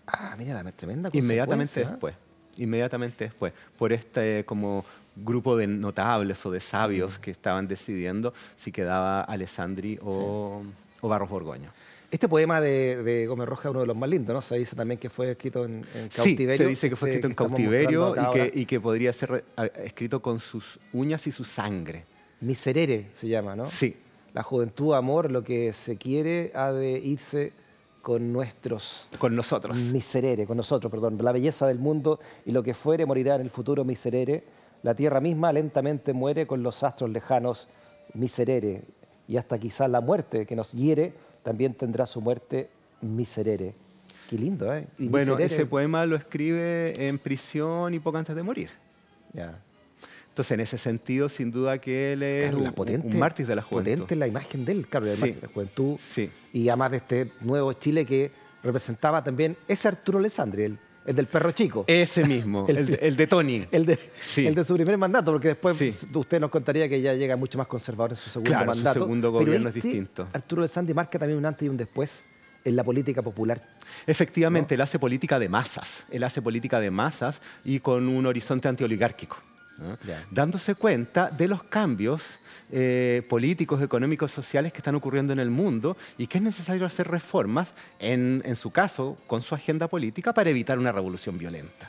Ah, mira la tremenda cosa. Inmediatamente ¿eh? después inmediatamente después, por este como grupo de notables o de sabios que estaban decidiendo si quedaba Alessandri o, Barros Borgoño. Este poema de, Gómez Roja es uno de los más lindos, ¿no? Se dice también que fue escrito en, cautiverio. Sí, se dice que fue escrito este, en cautiverio y que, y que, podría ser eh, escrito con sus uñas y su sangre. Miserere se llama, ¿no? Sí. La juventud, amor, lo que se quiere ha de irse con nuestros... Con nosotros. Miserere, con nosotros, perdón. La belleza del mundo y lo que fuere morirá en el futuro miserere. La tierra misma lentamente muere con los astros lejanos miserere. Y hasta quizás la muerte que nos hiere también tendrá su muerte miserere. Qué lindo, ¿eh? bueno, ese poema lo escribe en prisión y poco antes de morir. Ya. Entonces, en ese sentido, sin duda que él es un, mártir de la juventud. Potente la imagen de él, claro, de la juventud. Y además de este nuevo Chile que representaba también ese Arturo Alessandri, el, del perro chico. Ese mismo, [LAUGHS] el, de, Tony. El de, su primer mandato, porque después usted nos contaría que ya llega mucho más conservador en su segundo claro, Su segundo gobierno es este distinto. Arturo Alessandri marca también un antes y un después en la política popular. Efectivamente, él hace política de masas, él hace política de masas y con un horizonte antioligárquico dándose cuenta de los cambios eh, políticos, económicos, sociales que están ocurriendo en el mundo y que es necesario hacer reformas, en, su caso, con su agenda política, para evitar una revolución violenta.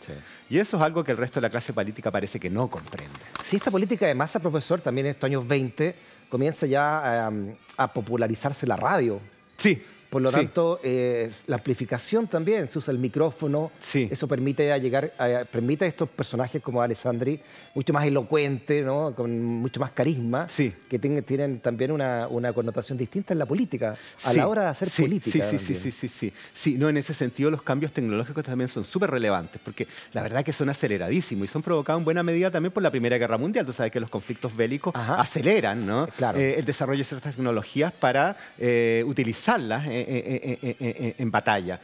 Y eso es algo que el resto de la clase política parece que no comprende. Si esta política de masa, profesor, también en estos años 20 comienza ya a, eh, a popularizarse la radio. Sí, por lo tanto, la amplificación también, se usa el micrófono, eso permite a llegar, permite a estos personajes como Alessandri, mucho más elocuente, ¿no? con mucho más carisma, que tienen también una, connotación distinta en la política, a la hora de hacer política. Sí, sí, sí, sí, sí, sí. No, en ese sentido los cambios tecnológicos también son súper relevantes, porque la verdad es que son aceleradísimos y son provocados en buena medida también por la Primera Guerra Mundial. Tú sabes que los conflictos bélicos aceleran ¿no? claro. Eh, el desarrollo de ciertas tecnologías para eh, utilizarlas eh, eh, eh, eh, en batalla.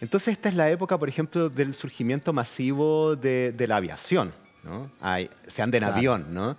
Entonces esta es la época, por ejemplo, del surgimiento masivo de, la aviación. se anda en avión,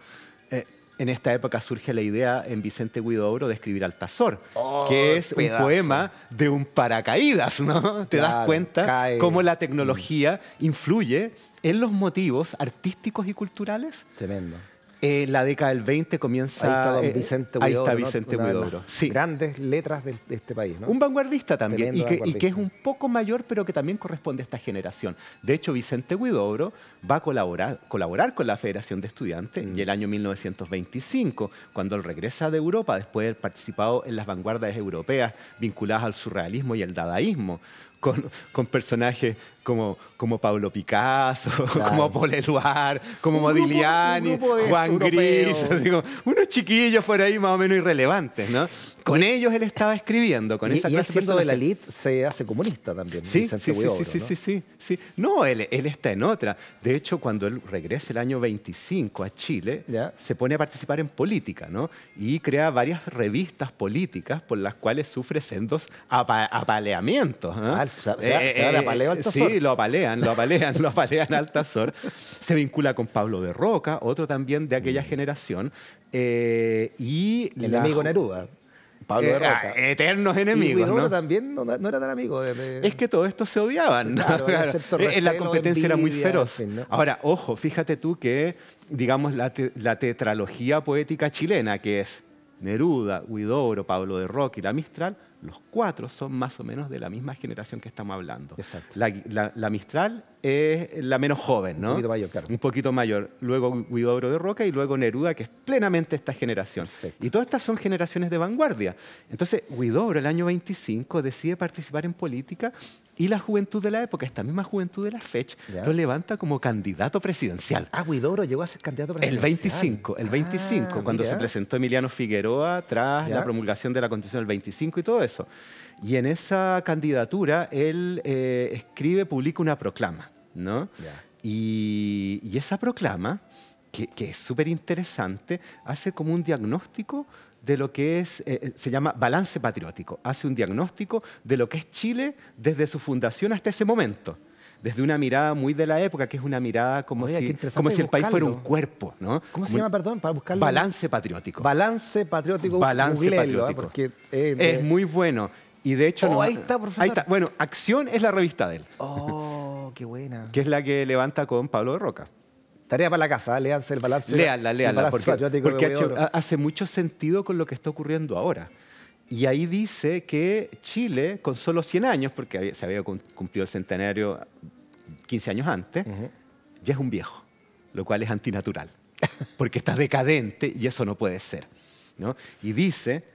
en esta época surge la idea en Vicente Guidobro de escribir Altazor, oh, que es un poema de un paracaídas, [LAUGHS] Te das cuenta cómo la mm. tecnología influye en los motivos artísticos y culturales. Tremendo. Eh, la década del 20 comienza... Ahí está eh, Vicente Huidobro. Ahí está Vicente Sí. Grandes letras de, este país. ¿no? Un vanguardista también, y que, es un poco mayor, pero que también corresponde a esta generación. De hecho, Vicente Huidobro va a colaborar, con la Federación de Estudiantes en mm. el año 1925, cuando él regresa de Europa después de haber participado en las vanguardias europeas vinculadas al surrealismo y al dadaísmo con, personajes como, como Pablo Picasso, [LAUGHS] como Paul Eduard como Modigliani, Juan Gris, [LAUGHS] unos chiquillos por ahí más o menos irrelevantes, ¿no? Con ellos él estaba escribiendo, con y, esa clase de la elite se hace comunista también. Sí, sí, sí, sí, ¿no? él, él, está en otra. De hecho, cuando él regresa el año 25 a Chile, ¿Ya? se pone a participar en política, ¿no? Y crea varias revistas políticas por las cuales sufre sendos apaleamientos. ¿eh? Ah, se, eh, se da eh, apaleo eh, Sí, lo apalean, lo apalean, lo apalean Altazor. Se vincula con Pablo de Roca, otro también de aquella mm. generación. Eh, y el enemigo amigo Neruda. Pablo de Roca. Ah, eternos enemigos. Y también no, era tan amigo. De, Es que todos estos se odiaban. la competencia era muy feroz. Ahora, ojo, fíjate tú que, digamos, la, la tetralogía poética chilena, que es Neruda, Huidobro, Pablo de Roca y la Mistral, los cuatro son más o menos de la misma generación que estamos hablando. Exacto. La, Mistral es la menos joven, ¿no? Un poquito mayor, Un poquito Luego Guidobro de Roca y luego Neruda, que es plenamente esta generación. Y todas estas son generaciones de vanguardia. Entonces, Guidobro, el año 25, decide participar en política y la juventud de la época, esta misma juventud de la fecha, lo levanta como candidato presidencial. Ah, Guidoro llegó a ser candidato presidencial. El 25, el 25, cuando se presentó Emiliano Figueroa tras la promulgación de la Constitución del 25 y todo eso. Y en esa candidatura él eh, escribe, publica una proclama, ¿no? Y, esa proclama, que es súper interesante, hace como un diagnóstico de lo que es, eh, eh, se llama balance patriótico. Hace un diagnóstico de lo que es Chile desde su fundación hasta ese momento. Desde una mirada muy de la época, que es una mirada como si, como si el país fuera un cuerpo. ¿no? ¿Cómo se llama, perdón, para buscarlo? Balance patriótico. Balance patriótico. Balance ¿ah? patriótico. Eh, es muy bueno. Y de hecho... Oh, no, ahí está, profesor. Ahí está. Bueno, Acción es la revista de él. Oh, qué buena. [LAUGHS] que es la que levanta con Pablo de Roca. Tarea para la casa, ¿eh? leanse el balance. Leanla, leanla, porque, porque hace mucho sentido con lo que está ocurriendo ahora. Y ahí dice que Chile, con solo 100 años, porque se había cumplido el centenario 15 años antes, ya es un viejo, lo cual es antinatural, [LAUGHS] porque está decadente y eso no puede ser. Y dice,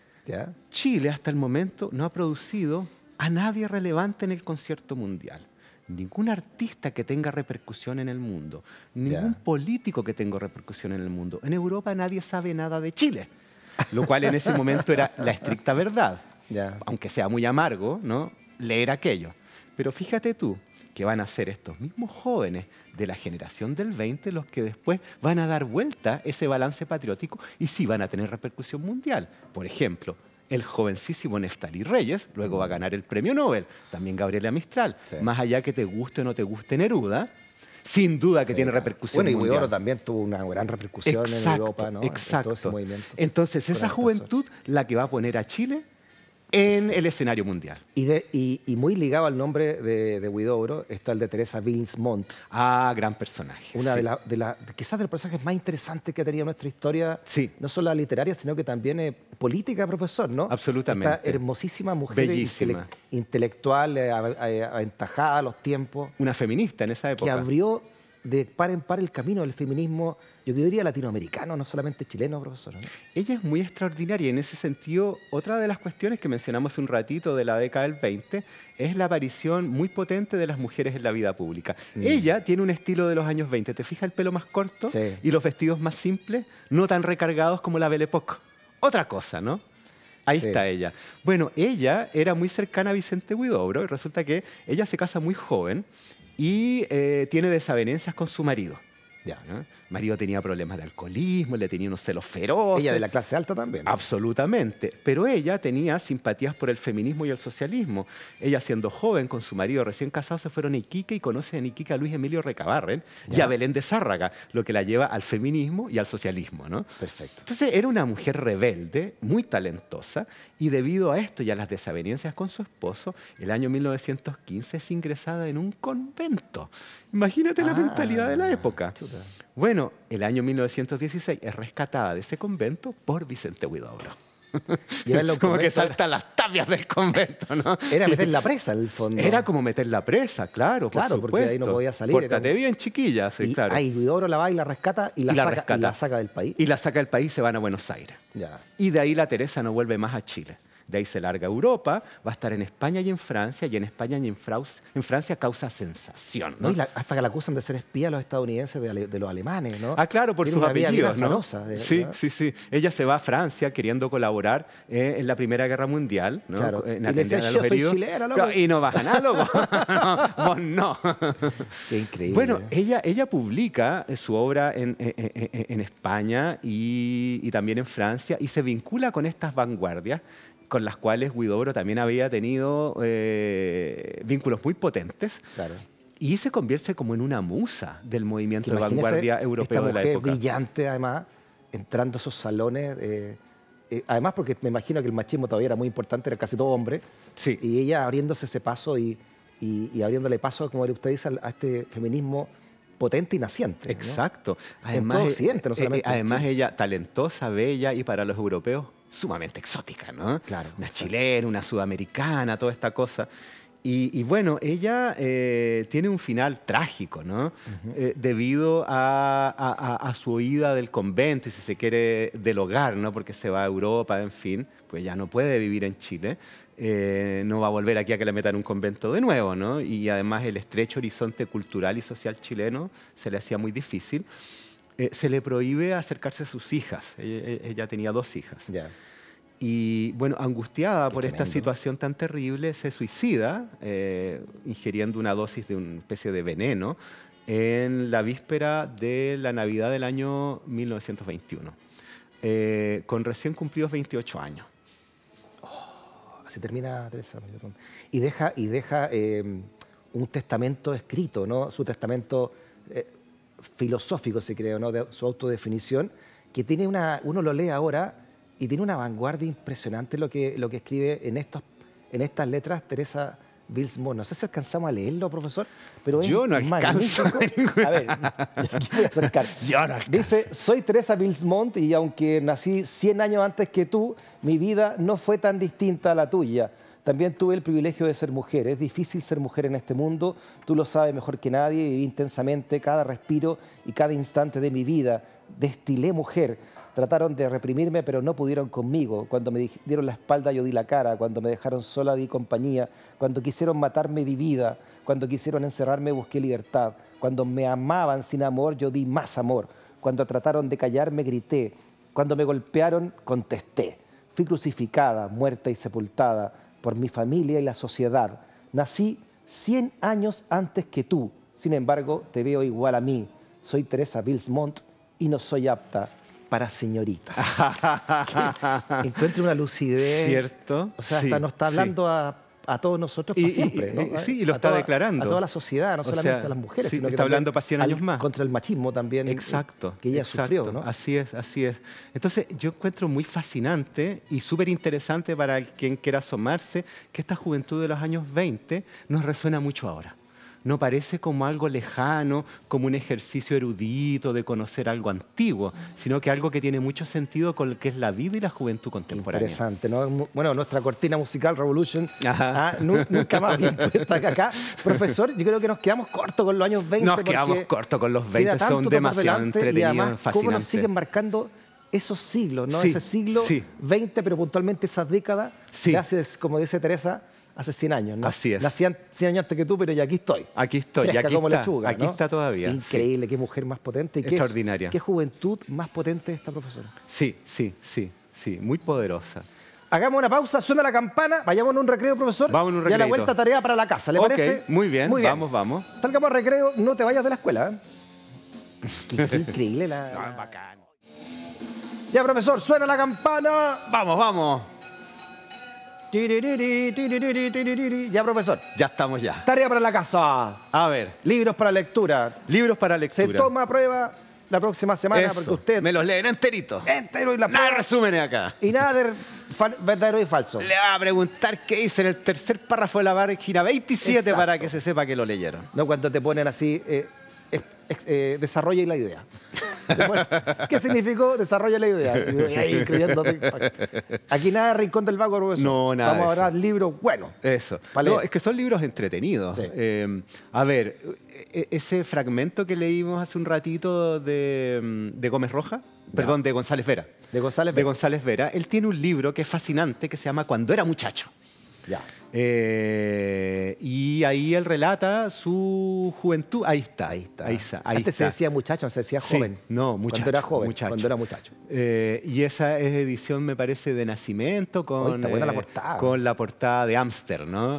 Chile hasta el momento no ha producido a nadie relevante en el concierto mundial ningún artista que tenga repercusión en el mundo, ningún político que tenga repercusión en el mundo. En Europa nadie sabe nada de Chile, lo cual en ese [LAUGHS] momento era la estricta verdad. Aunque sea muy amargo, ¿no? leer aquello. Pero fíjate tú que van a ser estos mismos jóvenes de la generación del 20 los que después van a dar vuelta ese balance patriótico y sí van a tener repercusión mundial. Por ejemplo, el jovencísimo Neftalí Reyes, luego va a ganar el premio Nobel, también Gabriela Mistral, más allá que te guste o no te guste Neruda, sin duda que tiene repercusión. Bueno, y Huidoro también tuvo una gran repercusión en Europa, ¿no? Exacto. Entonces, esa juventud la que va a poner a Chile en el escenario mundial. Y, muy ligado al nombre de, de está el de Teresa Mont. Ah, gran personaje. Una de las, quizás de los personajes más interesante que ha tenido nuestra historia, sí. no solo literaria, sino que también eh, política, profesor, ¿no? Absolutamente. Esta hermosísima mujer. Bellísima. intelectual, eh, eh, aventajada a los tiempos. Una feminista en esa época. Que abrió de par en par el camino del feminismo, yo diría latinoamericano, no solamente chileno, profesor. Ella es muy extraordinaria. En ese sentido, otra de las cuestiones que mencionamos un ratito de la década del 20 es la aparición muy potente de las mujeres en la vida pública. Mm. Ella tiene un estilo de los años 20. Te fijas el pelo más corto y los vestidos más simples, no tan recargados como la Belle Époque. Otra cosa, ¿no? Ahí está ella. Bueno, ella era muy cercana a Vicente Huidobro y resulta que ella se casa muy joven y eh, tiene desavenencias con su marido marido tenía problemas de alcoholismo, le tenía unos celos feroces. Ella de la clase alta también. Absolutamente. Pero ella tenía simpatías por el feminismo y el socialismo. Ella siendo joven, con su marido recién casado, se fueron a Iquique y conoce en Iquique a Luis Emilio Recabarren y a Belén de Zárraga, lo que la lleva al feminismo y al socialismo. ¿no? Perfecto. Entonces era una mujer rebelde, muy talentosa, y debido a esto y a las desavenencias con su esposo, el año 1915 es ingresada en un convento. Imagínate la ah. mentalidad de la época. Bueno, el año 1916 es rescatada de ese convento por Vicente Huidobro. [LAUGHS] [LAUGHS] como que salta las tapias del convento, ¿no? [LAUGHS] Era meter la presa, en el fondo. Era como meter la presa, claro, Claro, porque ahí no podía salir. Pórtate bien, chiquilla, y, Huidobro la va y la rescata y la, saca, del país. Y la saca del país, y se van a Buenos Aires. Y de ahí la Teresa no vuelve más a Chile. De ahí se larga Europa, va a estar en España y en Francia, y en España y en, Francia causa sensación. hasta que la acusan de ser espía a los estadounidenses de, los alemanes, Ah, claro, por sus apellidos, sí, sí, sí. Ella se va a Francia queriendo colaborar eh, en la Primera Guerra Mundial, Claro. Eh, en y, y no vas a ganar, no. [LAUGHS] Qué increíble. Bueno, ella, publica eh, su obra en, España y también en Francia, y se vincula con estas vanguardias con las cuales Guidobro también había tenido eh, vínculos muy potentes. Claro. Y se convierte como en una musa del movimiento de vanguardia europeo de la época. brillante, además, entrando a esos salones. Eh, eh, además, porque me imagino que el machismo todavía era muy importante, era casi todo hombre. Sí. Y ella abriéndose ese paso y, abriéndole paso, como usted dice, a este feminismo potente y naciente. Exacto. todo no solamente además ella talentosa, bella y para los europeos sumamente exótica, ¿no? Claro. Una chilena, una sudamericana, toda esta cosa. Y, bueno, ella eh, tiene un final trágico, ¿no? Eh, debido a, su huida del convento y, si se quiere, del hogar, ¿no? Porque se va a Europa, en fin, pues ya no puede vivir en Chile. Eh, no va a volver aquí a que le metan en un convento de nuevo, ¿no? Y además el estrecho horizonte cultural y social chileno se le hacía muy difícil. Eh, se le prohíbe acercarse a sus hijas. E, e, ella, tenía dos hijas. Y bueno, angustiada por esta situación tan terrible, se suicida eh, ingiriendo una dosis de una especie de veneno en la víspera de la Navidad del año 1921, eh, con recién cumplidos 28 años. Oh, así termina Teresa. Y deja, y deja un testamento escrito, ¿no? Su testamento filosófico, se creo, ¿no? de su autodefinición, que tiene uno lo lee ahora y tiene una vanguardia impresionante lo que, escribe en, estas letras Teresa Bilsmont. No sé si alcanzamos a leerlo, profesor, pero [LAUGHS] Yo no alcanzo. A ver, Dice, soy Teresa Bilsmont y aunque nací 100 años antes que tú, mi vida no fue tan distinta a la tuya. También tuve el privilegio de ser mujer. Es difícil ser mujer en este mundo, tú lo sabes mejor que nadie, viví intensamente cada respiro y cada instante de mi vida. Destilé mujer. Trataron de reprimirme, pero no pudieron conmigo. Cuando me dieron la espalda, yo di la cara. Cuando me dejaron sola, di compañía. Cuando quisieron matarme, di vida. Cuando quisieron encerrarme, busqué libertad. Cuando me amaban sin amor, yo di más amor. Cuando trataron de callarme, grité. Cuando me golpearon, contesté. Fui crucificada, muerta y sepultada por mi familia y la sociedad. Nací 100 años antes que tú, sin embargo te veo igual a mí. Soy Teresa Bilsmont y no soy apta para señoritas. [LAUGHS] Encuentra una lucidez. ¿Cierto? O sea, hasta nos está hablando a a todos nosotros para siempre. Sí, y lo está declarando. A toda la sociedad, no solamente a las mujeres. está hablando para 100 años más. Contra el machismo también. Exacto. Que ella sufrió, Así es, así es. Entonces, yo encuentro muy fascinante y súper interesante para quien quiera asomarse que esta juventud de los años 20 nos resuena mucho ahora no parece como algo lejano, como un ejercicio erudito de conocer algo antiguo, sino que algo que tiene mucho sentido con lo que es la vida y la juventud contemporánea. Interesante, ¿no? Bueno, nuestra cortina musical Revolution, ah, nunca más bien puesta acá. Profesor, yo creo que nos quedamos cortos con los años 20. Nos quedamos cortos con los 20, son demasiado entretenidos, y además, ¿Cómo nos siguen marcando esos siglos, ¿no? Ese siglo 20, pero puntualmente esas décadas, sí. haces como dice Teresa, hace 100 años, ¿no? Así es. Nací 100 años antes que tú, pero ya aquí estoy. Aquí estoy, aquí está. aquí está todavía. Increíble, qué mujer más potente. Y Extraordinaria. Qué, juventud más potente esta profesora. Sí, sí, sí, sí, muy poderosa. Hagamos una pausa, suena la campana, vayamos en un recreo, profesor. Vamos a un recreo. Y a la vuelta tarea para la casa, ¿le parece? Muy bien, muy bien, vamos, vamos. Salgamos a recreo, no te vayas de la escuela. ¿eh? [LAUGHS] Qué, increíble la... No, bacán. Ya, profesor, suena la campana. Vamos, vamos. Ya, profesor. Ya estamos ya. Tarea para la casa. A ver. Libros para lectura. Libros para lectura. Se toma prueba la próxima semana porque usted... Me los leen enteritos. Entero y la Nada resúmenes acá. Y nada de verdadero y falso. Le va a preguntar qué dice en el tercer párrafo de la página 27 para que se sepa que lo leyeron. No, cuando te ponen así... Eh, eh, desarrolla la idea. ¿Qué significó desarrolla la idea? Aquí nada Rincón del Vago, No, nada. Vamos a hablar libros bueno. Eso. No, es que son libros entretenidos. Eh, a ver, e, e, ese fragmento que leímos hace un ratito de, Gómez Roja, perdón, de González Vera. De González Vera. De González Vera. Él tiene un libro que es fascinante que se llama Cuando era muchacho. Eh, y ahí él relata su juventud. Ahí está, ahí está. Ahí ah. Antes se decía muchacho, se decía joven. no, muchacho. Cuando era joven. Cuando era muchacho. Eh, y esa es edición, me parece, de Nacimiento con, la, eh, portada. con la portada de Ámster, ¿no?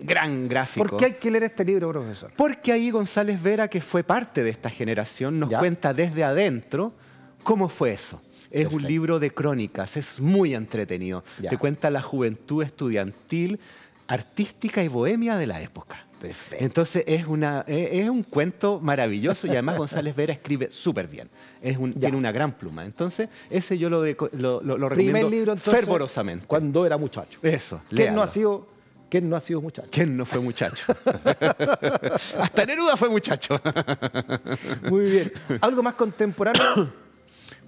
gran gráfico. ¿Por qué hay que leer este libro, profesor? Porque ahí González Vera, que fue parte de esta generación, nos cuenta desde adentro cómo fue eso. Es un libro de crónicas, es muy entretenido. Te cuenta la juventud estudiantil, artística y bohemia de la época. Perfecto. Entonces es, una, es, un cuento maravilloso y además [LAUGHS] González Vera escribe súper bien. Es tiene una gran pluma. Entonces ese yo lo, de, lo, libro, fervorosamente. Cuando era muchacho. Eso. ¿Quién no ha sido ¿Quién no ha sido muchacho? ¿Quién no fue muchacho? [LAUGHS] Hasta Neruda fue muchacho. Muy bien. ¿Algo más contemporáneo? [COUGHS]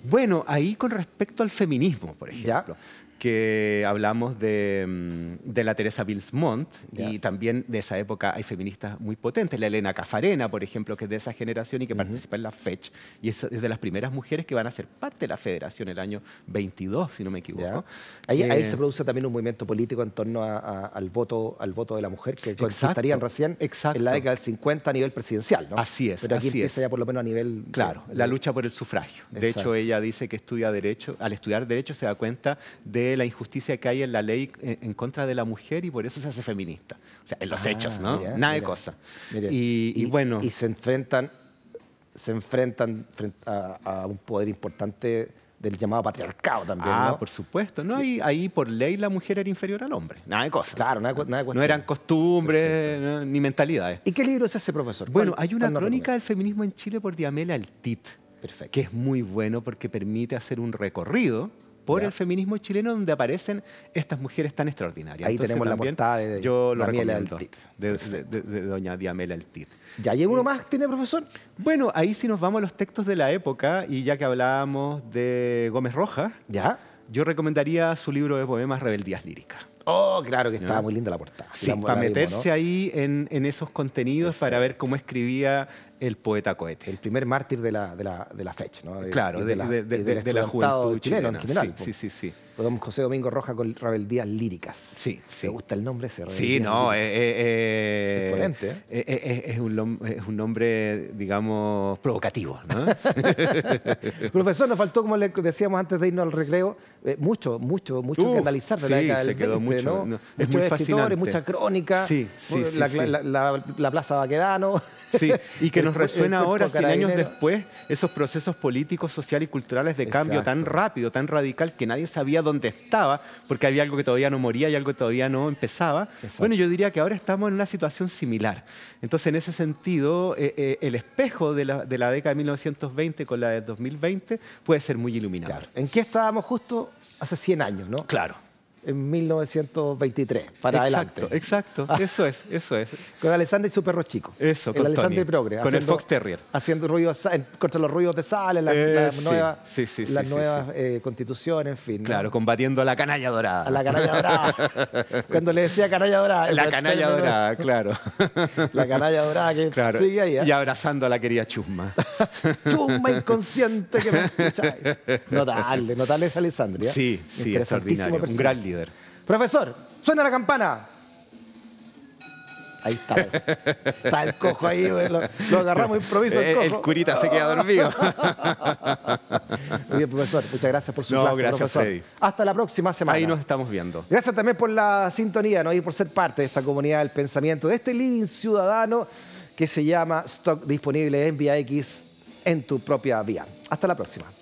Bueno, ahí con respecto al feminismo, por ejemplo que hablamos de, mm, de la Teresa Bilsmont y también de esa época hay feministas muy potentes, la Elena Cafarena, por ejemplo, que es de esa generación y que participa en la FECH y es de las primeras mujeres que van a ser parte de la federación el año 22, si no me equivoco. Ahí, eh, se produce también un movimiento político en torno al, voto, al voto de la mujer que estarían recién exacto. en la década del 50 a nivel presidencial. ¿no? Así es. Pero aquí empieza es. ya por lo menos a nivel... Claro, la lucha por el sufragio. De hecho, ella dice que estudia Derecho, al estudiar Derecho se da cuenta de la injusticia que hay en la ley en, contra de la mujer y por eso se hace feminista. en los ah, hechos, ¿no? Nada de cosa. y, bueno. Y se enfrentan, se enfrentan a, un poder importante del llamado patriarcado también. Ah, por supuesto. No, ahí, ahí por ley la mujer era inferior al hombre. Nada de cosa. Claro, nada, de No eran costumbres ni mentalidades. ¿Y qué libro es ese, profesor? Bueno, hay una crónica del feminismo en Chile por Diamela Altit. Perfecto. Que es muy bueno porque permite hacer un recorrido por el feminismo chileno donde aparecen estas mujeres tan extraordinarias. Ahí tenemos la portada de, de, doña Diamela Tit. ¿Ya hay uno eh, más, tiene profesor? Bueno, ahí sí nos vamos a los textos de la época y ya que hablábamos de Gómez Roja, ¿Ya? yo recomendaría su libro de poemas Rebeldías Líricas. Oh, claro que estaba muy linda la portada. Sí, para meterse ahí en, esos contenidos, para ver cómo escribía el poeta cohete. El primer mártir de la, de la, de la fecha, ¿no? claro, de, de, la, de, la juventud chilena, pues. Sí, sí, sí. Don José Domingo Roja con Rebeldías Líricas. Sí, sí. gusta el nombre ese? sí, no, es Es, un, nombre, digamos, provocativo. ¿no? [LAUGHS] Profesor, nos faltó, como le decíamos antes de irnos al recreo, eh, mucho, mucho, mucho que analizar de la década del se quedó mucho, ¿no? es Muchos mucha crónica, sí, la, la, la, Plaza Baquedano. Sí, y que [LAUGHS] nos resuena ahora, 100 años después, esos procesos políticos, sociales y culturales de cambio tan rápido, tan radical, que nadie sabía donde estaba, porque había algo que todavía no moría y algo que todavía no empezaba. Bueno, yo diría que ahora estamos en una situación similar. Entonces, en ese sentido, eh, eh, el espejo de la, década de 1920 con la de 2020 puede ser muy iluminador. ¿En qué estábamos justo hace 100 años, no? Claro en 1923 para adelante. Exacto, ah. eso es, eso es. Con Alessandra y su perro chico. Eso, el con Alessandra y Progre. Con el Fox Terrier. Haciendo ruidos contra los ruidos de sal, las nuevas constituciones, en fin. Claro, combatiendo a la canalla dorada. A la canalla dorada. [LAUGHS] Cuando le decía canalla dorada. La canalla dorada, claro. [LAUGHS] La canalla dorada que claro. sigue ahí. ¿eh? Y abrazando a la querida Chusma. [LAUGHS] chusma inconsciente que me escucháis. Notable, notable es Alessandra. Sí, sí, extraordinario. Un gran líder. Profesor, suena la campana. Ahí está. está el cojo ahí, güey. Lo, agarramos improviso. El, eh, cojo. el curita se queda dormido. Muy bien, profesor. Muchas gracias por su no, gracias, profesor. Hasta la próxima semana. Ahí nos estamos viendo. Gracias también por la sintonía y por ser parte de esta comunidad del pensamiento, de este living ciudadano que se llama Stock disponible en X en tu propia vía. Hasta la próxima.